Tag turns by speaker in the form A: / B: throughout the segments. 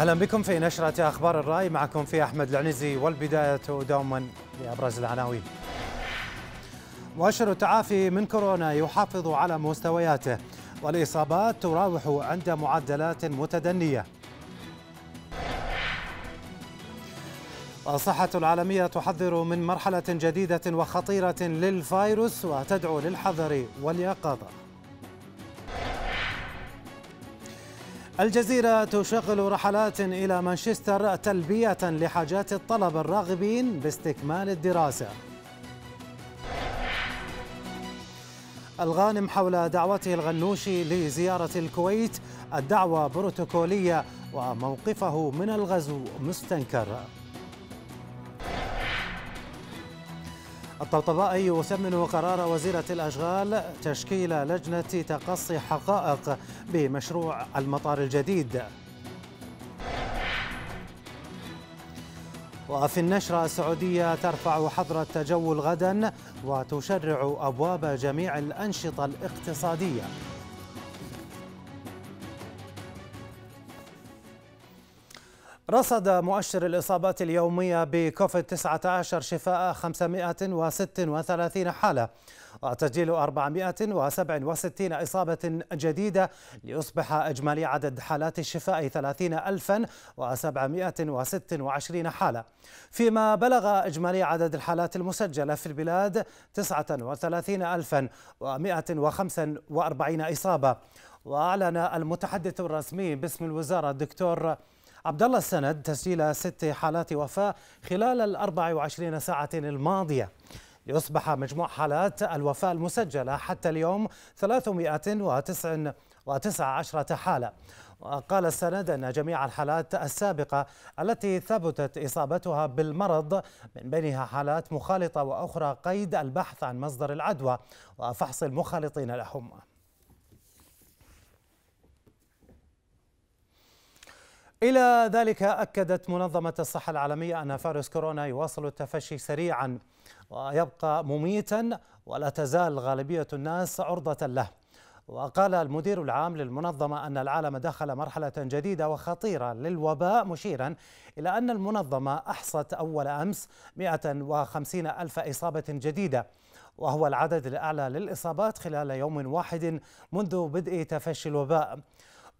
A: اهلا بكم في نشره اخبار الراي معكم في احمد العنزي والبدايه دوما بابرز العناوين. مؤشر التعافي من كورونا يحافظ على مستوياته والاصابات تراوح عند معدلات متدنيه. الصحة العالمية تحذر من مرحلة جديدة وخطيرة للفيروس وتدعو للحذر واليقظة. الجزيرة تشغل رحلات إلى مانشستر تلبية لحاجات الطلبة الراغبين باستكمال الدراسة الغانم حول دعوته الغنوشي لزيارة الكويت الدعوة بروتوكولية وموقفه من الغزو مستنكر الطبطبائي يثمن قرار وزيرة الأشغال تشكيل لجنة تقصي حقائق بمشروع المطار الجديد وفي النشرة السعودية ترفع حظر التجول غدا وتشرع أبواب جميع الأنشطة الاقتصادية رصد مؤشر الإصابات اليومية بكوفيد-19 شفاء 536 حالة وتسجيل 467 إصابة جديدة ليصبح إجمالي عدد حالات الشفاء 30726 حالة فيما بلغ إجمالي عدد الحالات المسجلة في البلاد 39145 إصابة وأعلن المتحدث الرسمي باسم الوزارة الدكتور عبد الله السند تسجيل ست حالات وفاة خلال ال 24 ساعة الماضية ليصبح مجموع حالات الوفاة المسجلة حتى اليوم 319 حالة وقال السند أن جميع الحالات السابقة التي ثبتت إصابتها بالمرض من بينها حالات مخالطة وأخرى قيد البحث عن مصدر العدوى وفحص المخالطين لهم إلى ذلك أكدت منظمة الصحة العالمية أن فيروس كورونا يواصل التفشي سريعا ويبقى مميتا ولا تزال غالبية الناس عرضة له وقال المدير العام للمنظمة أن العالم دخل مرحلة جديدة وخطيرة للوباء مشيرا إلى أن المنظمة أحصت أول أمس 150 ألف إصابة جديدة وهو العدد الأعلى للإصابات خلال يوم واحد منذ بدء تفشي الوباء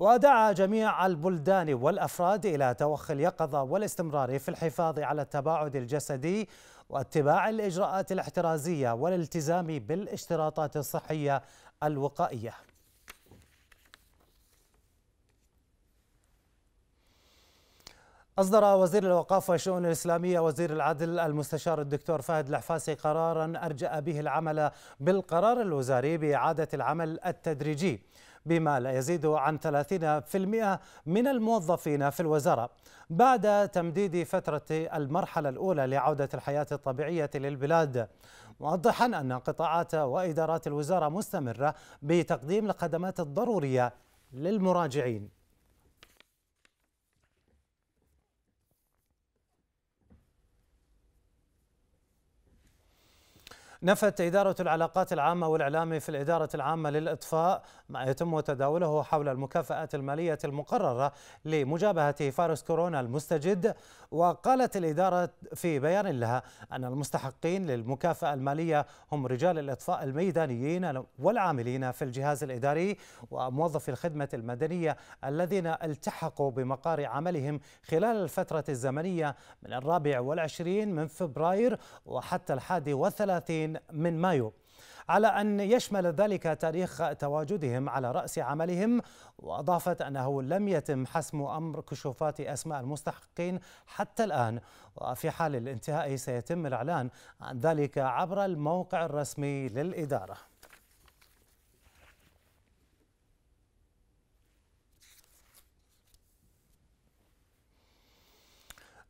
A: ودعا جميع البلدان والافراد الى توخي اليقظه والاستمرار في الحفاظ على التباعد الجسدي واتباع الاجراءات الاحترازيه والالتزام بالاشتراطات الصحيه الوقائيه. أصدر وزير الأوقاف والشؤون الإسلامية وزير العدل المستشار الدكتور فهد الحفاصي قرارا أرجأ به العمل بالقرار الوزاري بإعادة العمل التدريجي بما لا يزيد عن 30% من الموظفين في الوزارة بعد تمديد فترة المرحلة الأولى لعودة الحياة الطبيعية للبلاد موضحا أن قطاعات وإدارات الوزارة مستمرة بتقديم الخدمات الضرورية للمراجعين نفت إدارة العلاقات العامة والإعلام في الإدارة العامة للإطفاء ما يتم تداوله حول المكافآت المالية المقررة لمجابهة فيروس كورونا المستجد وقالت الإدارة في بيان لها أن المستحقين للمكافأة المالية هم رجال الإطفاء الميدانيين والعاملين في الجهاز الإداري وموظفي الخدمة المدنية الذين التحقوا بمقار عملهم خلال الفترة الزمنية من الرابع والعشرين من فبراير وحتى الحادي والثلاثين والعشرين من مايو على أن يشمل ذلك تاريخ تواجدهم على رأس عملهم وأضافت أنه لم يتم حسم أمر كشوفات أسماء المستحقين حتى الآن وفي حال الانتهاء سيتم الإعلان عن ذلك عبر الموقع الرسمي للإدارة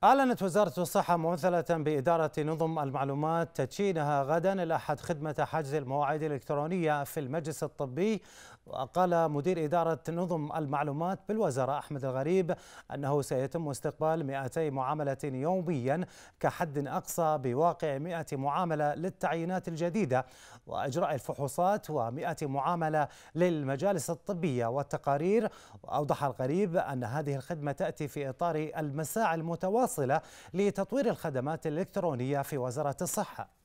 A: أعلنت وزارة الصحة ممثلة بإدارة نظم المعلومات تدشينها غدا الأحد خدمة حجز المواعيد الإلكترونية في المجلس الطبي وقال مدير إدارة نظم المعلومات بالوزارة أحمد الغريب أنه سيتم استقبال 200 معاملة يوميا كحد أقصى بواقع 100 معاملة للتعيينات الجديدة وإجراء الفحوصات و100 معاملة للمجالس الطبية والتقارير وأوضح الغريب أن هذه الخدمة تأتي في إطار المساعي المتواصلة المتواصلة لتطوير الخدمات الإلكترونية في وزارة الصحة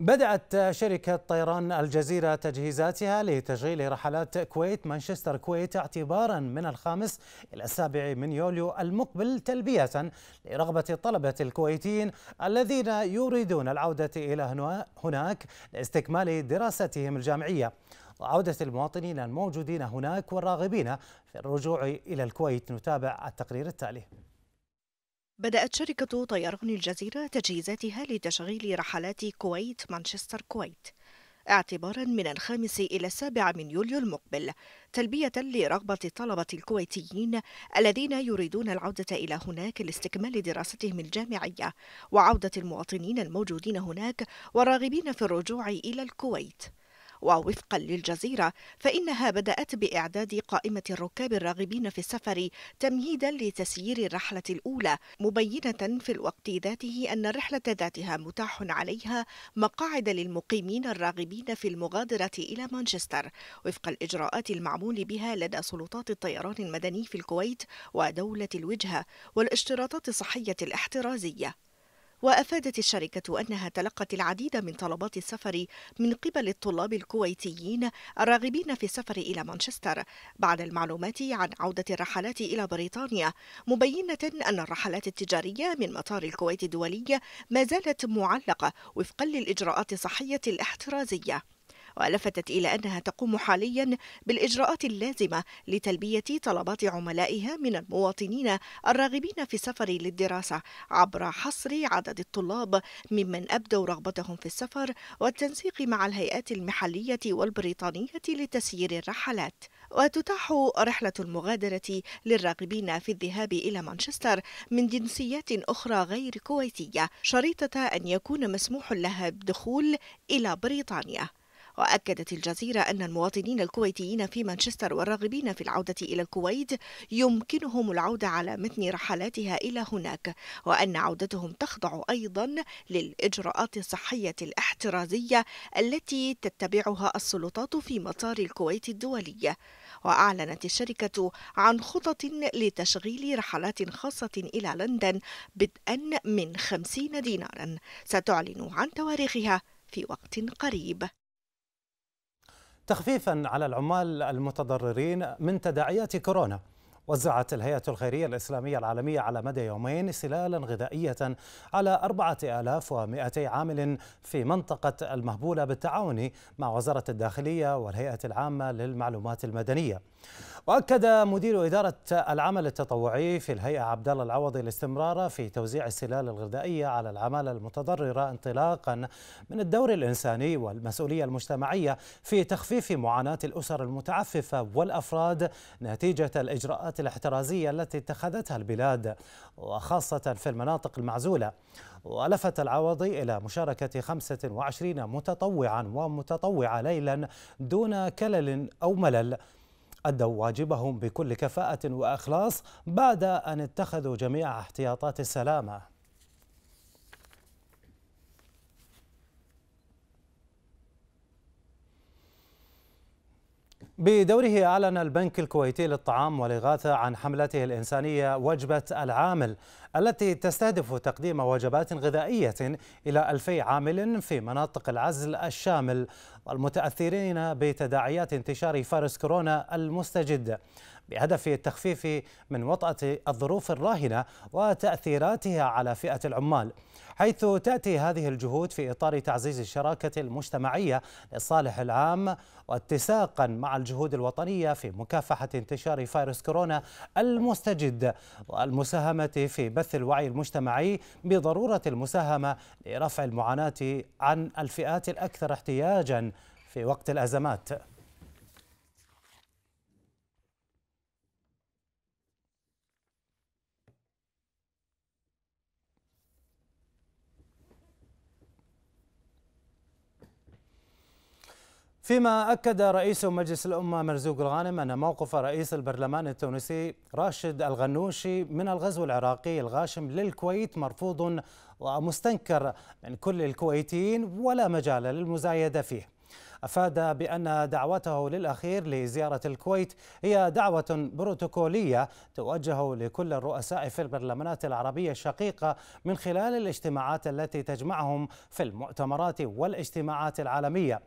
A: بدأت شركة طيران الجزيرة تجهيزاتها لتشغيل رحلات كويت مانشستر كويت اعتبارا من الخامس إلى السابع من يوليو المقبل تلبية لرغبة الطلبة الكويتيين الذين يريدون العودة إلى هناك لاستكمال دراستهم الجامعية وعودة المواطنين الموجودين هناك والراغبين في الرجوع إلى الكويت نتابع التقرير التالي
B: بدأت شركة طيران الجزيرة تجهيزاتها لتشغيل رحلات كويت مانشستر كويت اعتبارا من الخامس إلى السابع من يوليو المقبل تلبية لرغبة الطلبة الكويتيين الذين يريدون العودة إلى هناك لاستكمال دراستهم الجامعية وعودة المواطنين الموجودين هناك والراغبين في الرجوع إلى الكويت ووفقا للجزيرة فإنها بدأت بإعداد قائمة الركاب الراغبين في السفر تمهيدا لتسيير الرحلة الأولى مبينة في الوقت ذاته أن الرحلة ذاتها متاح عليها مقاعد للمقيمين الراغبين في المغادرة إلى مانشستر وفق الإجراءات المعمول بها لدى سلطات الطيران المدني في الكويت ودولة الوجهة والاشتراطات الصحية الاحترازية وأفادت الشركة أنها تلقت العديد من طلبات السفر من قبل الطلاب الكويتيين الراغبين في السفر إلى مانشستر بعد المعلومات عن عودة الرحلات إلى بريطانيا مبينة أن الرحلات التجارية من مطار الكويت الدولي ما زالت معلقة وفقا للإجراءات الصحية الاحترازية ولفتت إلى أنها تقوم حاليا بالإجراءات اللازمة لتلبية طلبات عملائها من المواطنين الراغبين في السفر للدراسة عبر حصر عدد الطلاب ممن أبدوا رغبتهم في السفر والتنسيق مع الهيئات المحلية والبريطانية لتسيير الرحلات وتتاح رحلة المغادرة للراغبين في الذهاب إلى مانشستر من جنسيات أخرى غير كويتية شريطة أن يكون مسموح لها الدخول إلى بريطانيا وأكدت الجزيرة أن المواطنين الكويتيين في مانشستر والراغبين في العودة إلى الكويت يمكنهم العودة على متن رحلاتها إلى هناك وأن عودتهم تخضع أيضا للإجراءات الصحية الاحترازية التي تتبعها السلطات في مطار الكويت الدولي وأعلنت الشركة عن خطط لتشغيل رحلات خاصة إلى لندن بدءا من 50 دينارا ستعلن عن تواريخها في وقت قريب
A: تخفيفا على العمال المتضررين من تداعيات كورونا وزعت الهيئة الخيرية الإسلامية العالمية على مدى يومين سلالا غذائية على 4200 عامل في منطقة المهبولة بالتعاون مع وزارة الداخلية والهيئة العامة للمعلومات المدنية واكد مدير اداره العمل التطوعي في الهيئه عبد الله العوضي الاستمرار في توزيع السلال الغذائيه على العماله المتضرره انطلاقا من الدور الانساني والمسؤوليه المجتمعيه في تخفيف معاناه الاسر المتعففه والافراد نتيجه الاجراءات الاحترازيه التي اتخذتها البلاد وخاصه في المناطق المعزوله ولفت العوضي الى مشاركه 25 متطوعا ومتطوعه ليلا دون كلل او ملل أدوا واجبهم بكل كفاءة وإخلاص بعد أن اتخذوا جميع احتياطات السلامة بدوره أعلن البنك الكويتي للطعام والإغاثة عن حملته الإنسانية وجبة العامل التي تستهدف تقديم وجبات غذائية إلى ألفي عامل في مناطق العزل الشامل المتأثرين بتداعيات انتشار فيروس كورونا المستجد بهدف التخفيف من وطأة الظروف الراهنة وتأثيراتها على فئة العمال حيث تأتي هذه الجهود في إطار تعزيز الشراكة المجتمعية للصالح العام واتساقا مع الجهود الوطنية في مكافحة انتشار فيروس كورونا المستجد والمساهمة في بث الوعي المجتمعي بضرورة المساهمة لرفع المعاناة عن الفئات الأكثر احتياجا في وقت الأزمات فيما أكد رئيس مجلس الأمة مرزوق الغانم أن موقف رئيس البرلمان التونسي راشد الغنوشي من الغزو العراقي الغاشم للكويت مرفوض ومستنكر من كل الكويتيين ولا مجال للمزايدة فيه أفاد بأن دعوته للأخير لزيارة الكويت هي دعوة بروتوكولية توجه لكل الرؤساء في البرلمانات العربية الشقيقة من خلال الاجتماعات التي تجمعهم في المؤتمرات والاجتماعات العالمية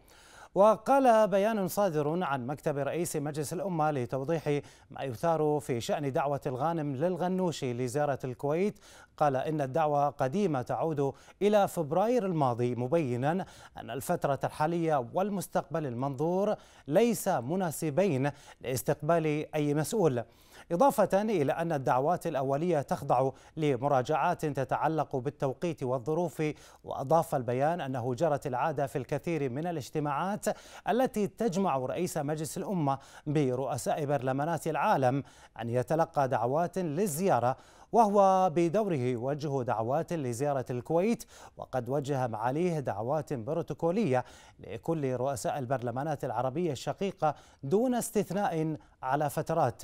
A: وقال بيان صادر عن مكتب رئيس مجلس الأمة لتوضيح ما يثار في شأن دعوة الغانم للغنوشي لزيارة الكويت قال إن الدعوة قديمة تعود إلى فبراير الماضي مبينا أن الفترة الحالية والمستقبل المنظور ليس مناسبين لاستقبال أي مسؤول إضافة إلى أن الدعوات الأولية تخضع لمراجعات تتعلق بالتوقيت والظروف وأضاف البيان أنه جرت العادة في الكثير من الاجتماعات التي تجمع رئيس مجلس الأمة برؤساء برلمانات العالم أن يتلقى دعوات للزيارة وهو بدوره يوجه دعوات لزيارة الكويت وقد وجه معاليه دعوات بروتوكولية لكل رؤساء البرلمانات العربية الشقيقة دون استثناء على فترات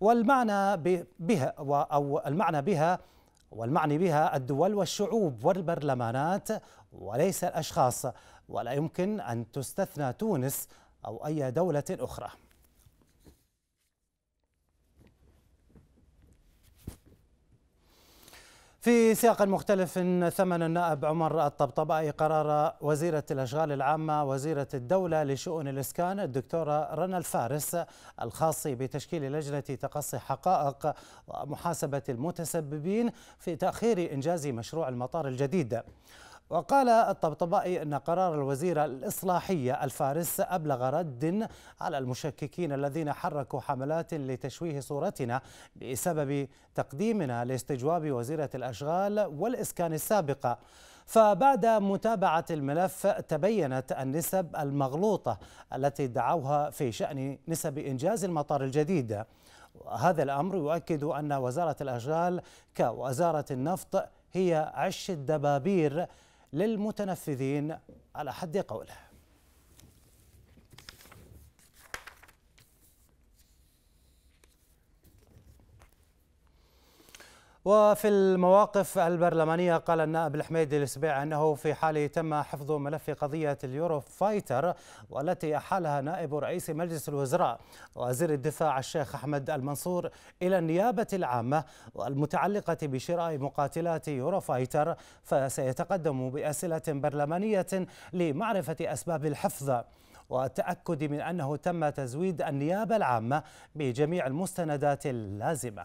A: والمعنى بها أو المعنى بها والمعني بها الدول والشعوب والبرلمانات وليس الأشخاص ولا يمكن أن تستثنى تونس أو أي دولة أخرى في سياق مختلف ثمن النائب عمر الطبطبائي قرار وزيرة الأشغال العامة وزيرة الدولة لشؤون الإسكان الدكتورة رنا الفارس الخاص بتشكيل لجنة تقصي حقائق ومحاسبة المتسببين في تأخير إنجاز مشروع المطار الجديد وقال الطبطبائي أن قرار الوزيرة الإصلاحية الفارس أبلغ رد على المشككين الذين حركوا حملات لتشويه صورتنا بسبب تقديمنا لاستجواب وزيرة الأشغال والإسكان السابقة فبعد متابعة الملف تبينت النسب المغلوطة التي ادعوها في شأن نسب إنجاز المطار الجديد هذا الأمر يؤكد أن وزارة الأشغال كوزارة النفط هي عش الدبابير للمتنفذين على حد قوله وفي المواقف البرلمانية قال النائب الحميدي الإسبيع أنه في حال تم حفظ ملف قضية اليورو فايتر والتي أحالها نائب رئيس مجلس الوزراء وزير الدفاع الشيخ أحمد المنصور إلى النيابة العامة والمتعلقة بشراء مقاتلات يورو فايتر فسيتقدم بأسئلة برلمانية لمعرفة أسباب الحفظ والتأكد من أنه تم تزويد النيابة العامة بجميع المستندات اللازمة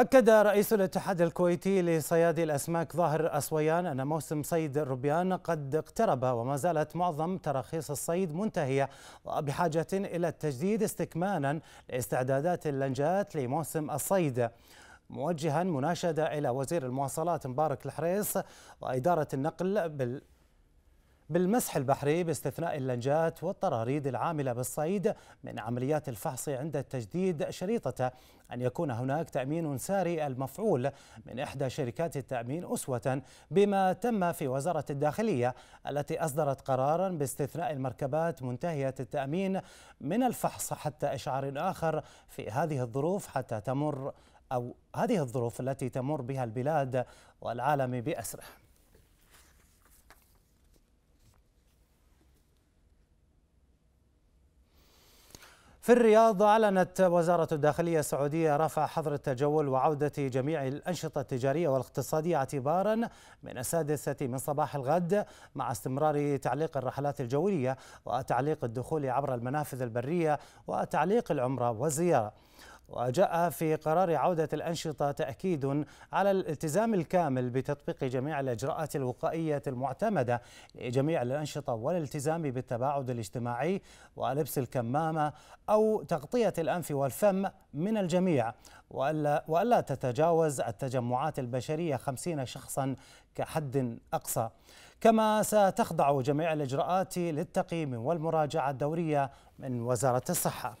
A: أكد رئيس الاتحاد الكويتي لصياد الأسماك ظاهر أسويان أن موسم صيد الربيان قد اقترب وما زالت معظم تراخيص الصيد منتهية وبحاجة إلى التجديد استكمالا لاستعدادات اللنجات لموسم الصيد موجها مناشدة إلى وزير المواصلات مبارك الحريص وإدارة النقل بال بالمسح البحري باستثناء اللنجات والطراريد العاملة بالصيد من عمليات الفحص عند التجديد شريطة أن يكون هناك تأمين ساري المفعول من إحدى شركات التأمين أسوة بما تم في وزارة الداخلية التي أصدرت قرارا باستثناء المركبات منتهية التأمين من الفحص حتى إشعار آخر في هذه الظروف حتى تمر أو هذه الظروف التي تمر بها البلاد والعالم بأسره في الرياض أعلنت وزارة الداخلية السعودية رفع حظر التجول وعودة جميع الأنشطة التجارية والاقتصادية اعتبارا من السادسة من صباح الغد مع استمرار تعليق الرحلات الجوية وتعليق الدخول عبر المنافذ البرية وتعليق العمرة والزيارة وجاء في قرار عودة الأنشطة تأكيد على الالتزام الكامل بتطبيق جميع الإجراءات الوقائية المعتمدة لجميع الأنشطة والالتزام بالتباعد الاجتماعي ولبس الكمامة أو تغطية الأنف والفم من الجميع وألا, وألا تتجاوز التجمعات البشرية 50 شخصا كحد أقصى كما ستخضع جميع الإجراءات للتقييم والمراجعة الدورية من وزارة الصحة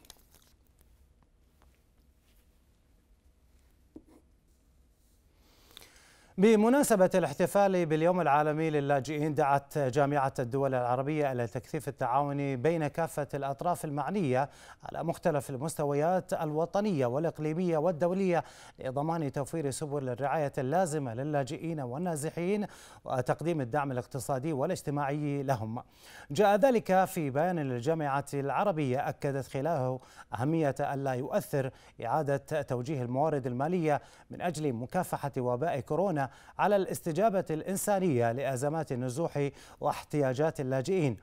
A: بمناسبة الاحتفال باليوم العالمي للاجئين دعت جامعة الدول العربية إلى تكثيف التعاون بين كافة الأطراف المعنية على مختلف المستويات الوطنية والإقليمية والدولية لضمان توفير سبل الرعاية اللازمة للاجئين والنازحين وتقديم الدعم الاقتصادي والاجتماعي لهم جاء ذلك في بيان للجامعة العربية أكدت خلاله أهمية ألا يؤثر إعادة توجيه الموارد المالية من أجل مكافحة وباء كورونا على الاستجابة الإنسانية لأزمات النزوح واحتياجات اللاجئين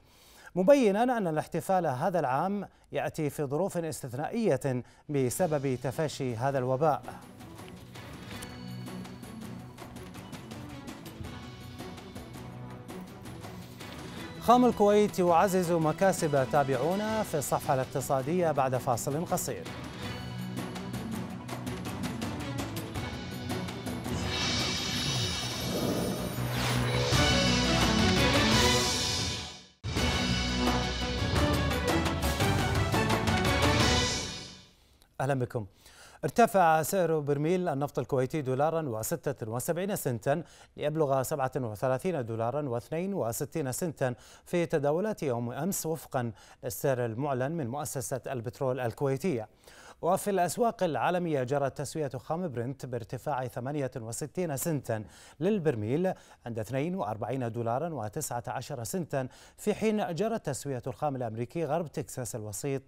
A: مبينا أن الاحتفال هذا العام يأتي في ظروف استثنائية بسبب تفشي هذا الوباء خام الكويت يعزز مكاسب تابعونا في الصفحة الاقتصادية بعد فاصل قصير أهلا بكم ارتفع سعر برميل النفط الكويتي دولارا و76 سنتا ليبلغ 37 دولارا و62 سنتا في تداولات يوم أمس وفقا للسعر المعلن من مؤسسة البترول الكويتية وفي الأسواق العالمية جرت تسوية خام برنت بارتفاع 68 سنتا للبرميل عند 42 دولارا و19 سنتا في حين جرت تسوية الخام الأمريكي غرب تكساس الوسيط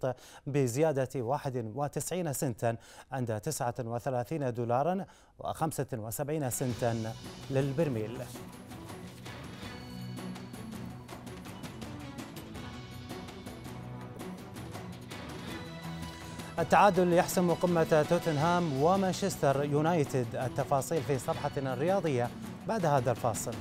A: بزيادة 91 سنتا عند 39 دولارا و75 سنتا للبرميل التعادل يحسم قمة توتنهام ومانشستر يونايتد التفاصيل في صفحتنا الرياضية بعد هذا الفاصل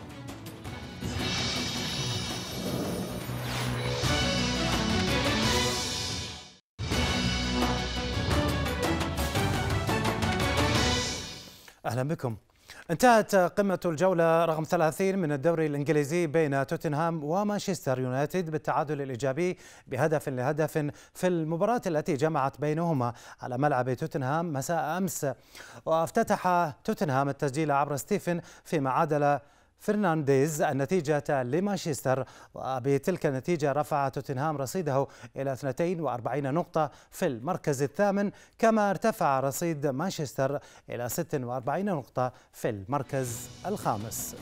A: أهلا بكم انتهت قمة الجولة رقم 30 من الدوري الإنجليزي بين توتنهام ومانشستر يونايتد بالتعادل الإيجابي بهدف لهدف في المباراة التي جمعت بينهما على ملعب توتنهام مساء أمس وافتتح توتنهام التسجيل عبر ستيفن فيما عادل فرنانديز النتيجة لمانشستر وبتلك النتيجة رفع توتنهام رصيده إلى 42 نقطة في المركز الثامن كما ارتفع رصيد مانشستر إلى 46 نقطة في المركز الخامس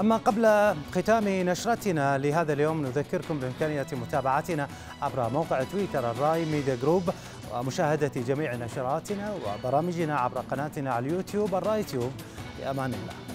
A: أما قبل ختام نشرتنا لهذا اليوم نذكركم بإمكانية متابعتنا عبر موقع تويتر الراي ميديا جروب ومشاهدة جميع نشراتنا وبرامجنا عبر قناتنا على اليوتيوب الرايتيوب بأمان الله